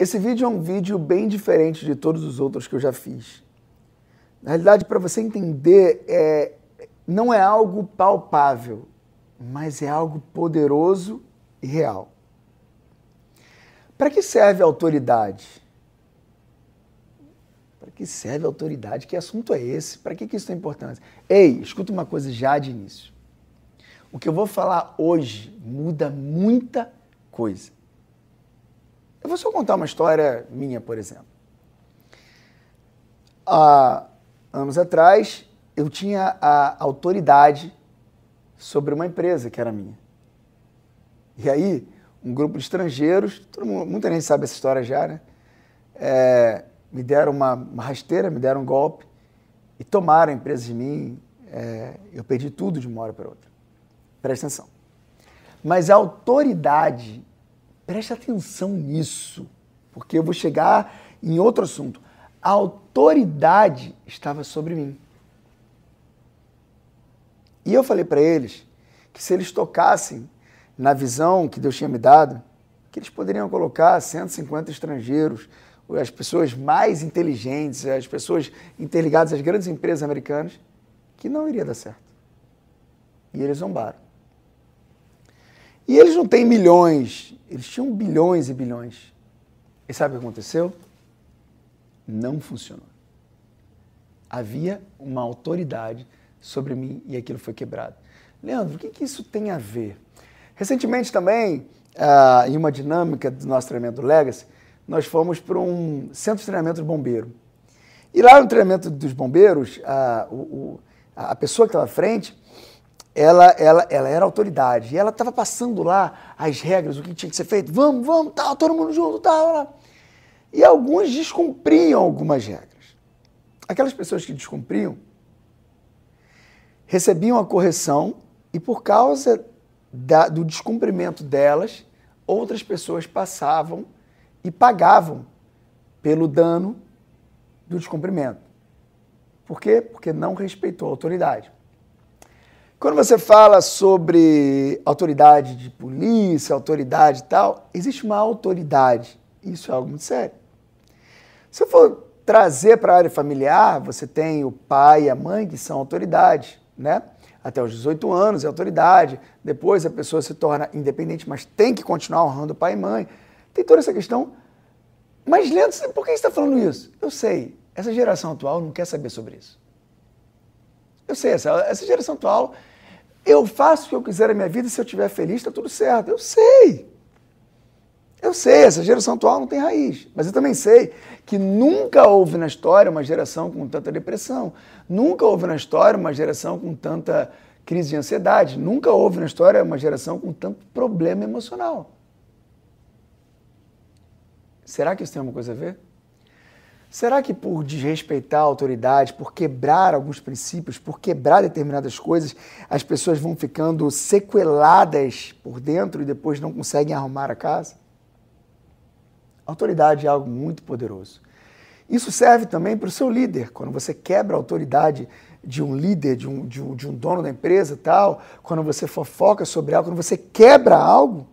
Esse vídeo é um vídeo bem diferente de todos os outros que eu já fiz. Na realidade, para você entender, é, não é algo palpável, mas é algo poderoso e real. Para que serve a autoridade? Para que serve a autoridade? Que assunto é esse? Para que, que isso tem é importância? Ei, escuta uma coisa já de início. O que eu vou falar hoje muda muita coisa. Eu vou só contar uma história minha, por exemplo. Há anos atrás, eu tinha a autoridade sobre uma empresa que era minha. E aí, um grupo de estrangeiros, mundo, muita gente sabe essa história já, né? É, me deram uma, uma, rasteira, me deram um golpe e tomaram a empresa de mim. É, eu perdi tudo de uma hora para outra. Presta atenção. Mas a autoridade Preste atenção nisso, porque eu vou chegar em outro assunto. A autoridade estava sobre mim. E eu falei para eles que se eles tocassem na visão que Deus tinha me dado, que eles poderiam colocar 150 estrangeiros, as pessoas mais inteligentes, as pessoas interligadas às grandes empresas americanas, que não iria dar certo. E eles zombaram. E eles não têm milhões, eles tinham bilhões e bilhões. E sabe o que aconteceu? Não funcionou. Havia uma autoridade sobre mim e aquilo foi quebrado. Leandro, o que, que isso tem a ver? Recentemente também, ah, em uma dinâmica do nosso treinamento do Legacy, nós fomos para um centro de treinamento de bombeiro. E lá no treinamento dos bombeiros, ah, o, a pessoa que estava à frente, ela, ela, ela era autoridade. E ela estava passando lá as regras, o que tinha que ser feito. Vamos, vamos, tal, tá todo mundo junto, tal. Tá, lá. E alguns descumpriam algumas regras. Aquelas pessoas que descumpriam recebiam a correção e, por causa da, do descumprimento delas, outras pessoas passavam e pagavam pelo dano do descumprimento. Por quê? Porque não respeitou a autoridade. Quando você fala sobre autoridade de polícia, autoridade e tal, existe uma autoridade. Isso é algo muito sério. Se eu for trazer para a área familiar, você tem o pai e a mãe que são autoridade, né? Até os 18 anos é autoridade. Depois a pessoa se torna independente, mas tem que continuar honrando pai e mãe. Tem toda essa questão. Mas, Leandro, por que você está falando isso? Eu sei. Essa geração atual não quer saber sobre isso. Eu sei, essa, essa geração atual, eu faço o que eu quiser na minha vida e se eu estiver feliz está tudo certo. Eu sei. Eu sei, essa geração atual não tem raiz. Mas eu também sei que nunca houve na história uma geração com tanta depressão. Nunca houve na história uma geração com tanta crise de ansiedade. Nunca houve na história uma geração com tanto problema emocional. Será que isso tem alguma coisa a ver? Será que por desrespeitar a autoridade, por quebrar alguns princípios, por quebrar determinadas coisas, as pessoas vão ficando sequeladas por dentro e depois não conseguem arrumar a casa? Autoridade é algo muito poderoso. Isso serve também para o seu líder. Quando você quebra a autoridade de um líder, de um, de um, de um dono da empresa tal, quando você fofoca sobre algo, quando você quebra algo,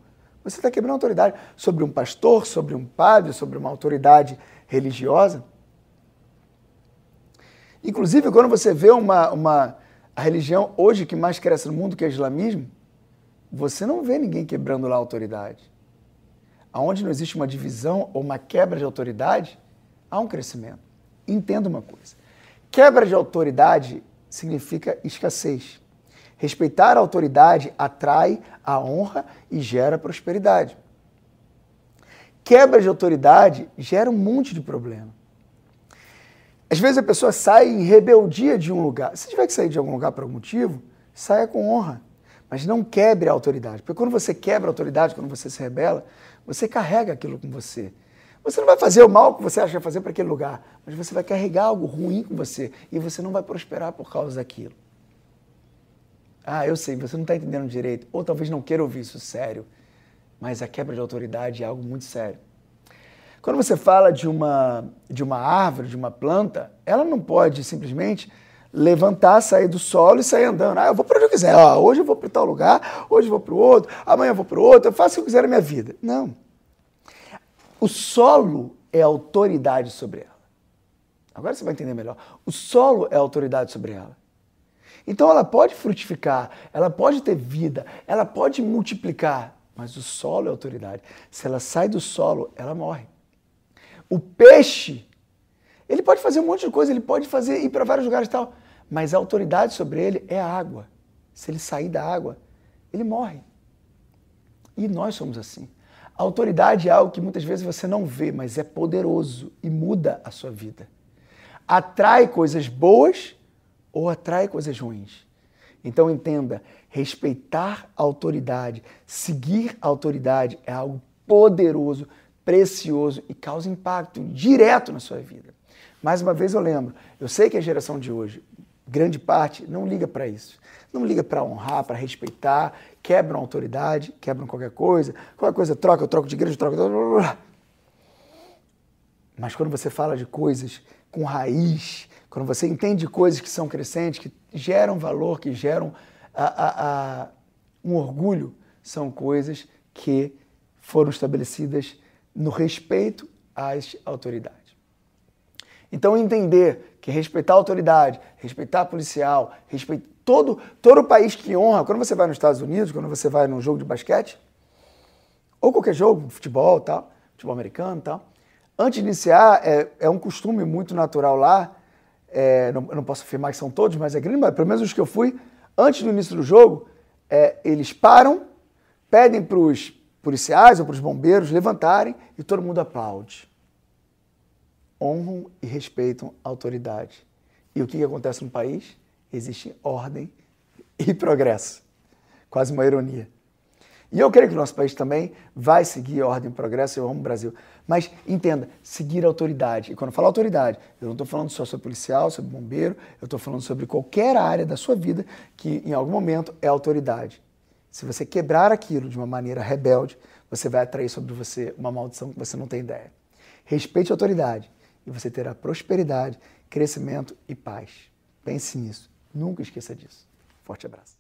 você está quebrando autoridade sobre um pastor, sobre um padre, sobre uma autoridade religiosa. Inclusive, quando você vê uma, uma a religião hoje que mais cresce no mundo, que é o islamismo, você não vê ninguém quebrando lá a autoridade. Aonde não existe uma divisão ou uma quebra de autoridade, há um crescimento. Entenda uma coisa. Quebra de autoridade significa escassez. Respeitar a autoridade atrai a honra e gera prosperidade. Quebra de autoridade gera um monte de problema. Às vezes a pessoa sai em rebeldia de um lugar. Se tiver que sair de algum lugar por algum motivo, saia com honra. Mas não quebre a autoridade. Porque quando você quebra a autoridade, quando você se rebela, você carrega aquilo com você. Você não vai fazer o mal que você acha fazer para aquele lugar, mas você vai carregar algo ruim com você e você não vai prosperar por causa daquilo. Ah, eu sei, você não está entendendo direito, ou talvez não queira ouvir isso sério, mas a quebra de autoridade é algo muito sério. Quando você fala de uma, de uma árvore, de uma planta, ela não pode simplesmente levantar, sair do solo e sair andando. Ah, eu vou para onde eu quiser. Ah, hoje eu vou para tal lugar, hoje eu vou para o outro, amanhã eu vou para o outro, eu faço o que eu quiser na minha vida. Não. O solo é autoridade sobre ela. Agora você vai entender melhor. O solo é autoridade sobre ela. Então ela pode frutificar, ela pode ter vida, ela pode multiplicar, mas o solo é autoridade. Se ela sai do solo, ela morre. O peixe, ele pode fazer um monte de coisa, ele pode fazer ir para vários lugares e tal, mas a autoridade sobre ele é a água. Se ele sair da água, ele morre. E nós somos assim. A autoridade é algo que muitas vezes você não vê, mas é poderoso e muda a sua vida. Atrai coisas boas ou atrai coisas ruins. Então entenda, respeitar a autoridade, seguir a autoridade é algo poderoso, precioso e causa impacto direto na sua vida. Mais uma vez eu lembro, eu sei que a geração de hoje, grande parte, não liga para isso. Não liga para honrar, para respeitar, quebram a autoridade, quebram qualquer coisa, qualquer coisa troca, eu troco de igreja, eu troco. Mas quando você fala de coisas com raiz, quando você entende coisas que são crescentes, que geram valor, que geram a, a, a um orgulho, são coisas que foram estabelecidas no respeito às autoridades. Então, entender que respeitar a autoridade, respeitar a policial, respeitar todo, todo o país que honra, quando você vai nos Estados Unidos, quando você vai num jogo de basquete, ou qualquer jogo, futebol, tal, futebol americano tal, antes de iniciar, é, é um costume muito natural lá é, não, eu não posso afirmar que são todos, mas é grande, mas pelo menos os que eu fui, antes do início do jogo, é, eles param, pedem para os policiais ou para os bombeiros levantarem e todo mundo aplaude. Honram e respeitam a autoridade. E o que, que acontece no país? Existe ordem e progresso. Quase uma ironia. E eu creio que o nosso país também vai seguir a ordem, o progresso, eu amo o Brasil. Mas entenda, seguir a autoridade. E quando eu falo autoridade, eu não estou falando só sobre policial, sobre bombeiro, eu estou falando sobre qualquer área da sua vida que em algum momento é autoridade. Se você quebrar aquilo de uma maneira rebelde, você vai atrair sobre você uma maldição que você não tem ideia. Respeite a autoridade e você terá prosperidade, crescimento e paz. Pense nisso. Nunca esqueça disso. Forte abraço.